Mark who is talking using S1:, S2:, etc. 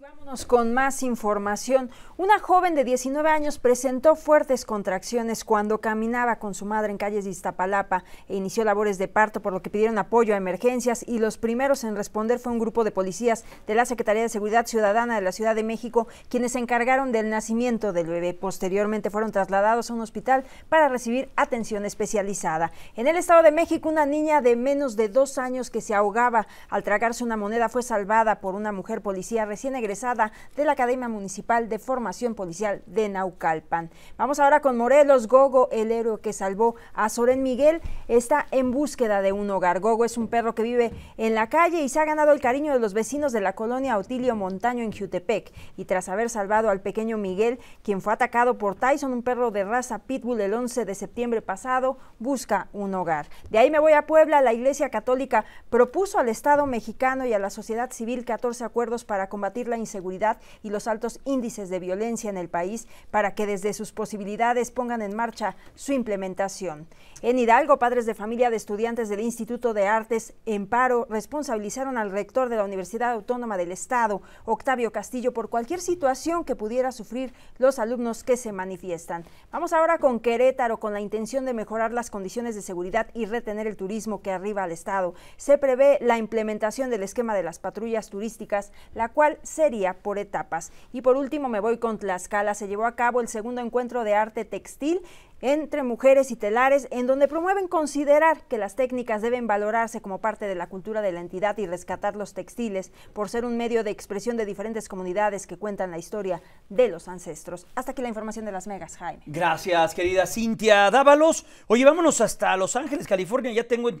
S1: vámonos con más información. Una joven de 19 años presentó fuertes contracciones cuando caminaba con su madre en calles de Iztapalapa e inició labores de parto, por lo que pidieron apoyo a emergencias y los primeros en responder fue un grupo de policías de la Secretaría de Seguridad Ciudadana de la Ciudad de México, quienes se encargaron del nacimiento del bebé. Posteriormente fueron trasladados a un hospital para recibir atención especializada. En el Estado de México, una niña de menos de dos años que se ahogaba al tragarse una moneda fue salvada por una mujer policía recién egresada de la Academia Municipal de Formación Policial de Naucalpan. Vamos ahora con Morelos. Gogo, el héroe que salvó a Soren Miguel, está en búsqueda de un hogar. Gogo es un perro que vive en la calle y se ha ganado el cariño de los vecinos de la colonia Otilio Montaño en Jutepec. Y tras haber salvado al pequeño Miguel, quien fue atacado por Tyson, un perro de raza Pitbull, el 11 de septiembre pasado, busca un hogar. De ahí me voy a Puebla. La Iglesia Católica propuso al Estado mexicano y a la sociedad civil 14 acuerdos para combatir la inseguridad y los altos índices de violencia en el país para que desde sus posibilidades pongan en marcha su implementación. En Hidalgo, padres de familia de estudiantes del Instituto de Artes en paro responsabilizaron al rector de la Universidad Autónoma del Estado, Octavio Castillo, por cualquier situación que pudiera sufrir los alumnos que se manifiestan. Vamos ahora con Querétaro, con la intención de mejorar las condiciones de seguridad y retener el turismo que arriba al Estado. Se prevé la implementación del esquema de las patrullas turísticas, la cual se sería por etapas. Y por último me voy con Tlaxcala. Se llevó a cabo el segundo encuentro de arte textil entre mujeres y telares, en donde promueven considerar que las técnicas deben valorarse como parte de la cultura de la entidad y rescatar los textiles por ser un medio de expresión de diferentes comunidades que cuentan la historia de los ancestros. Hasta aquí la información de las megas, Jaime. Gracias, querida Cintia Dávalos. Oye, vámonos hasta Los Ángeles, California. Ya tengo entendido.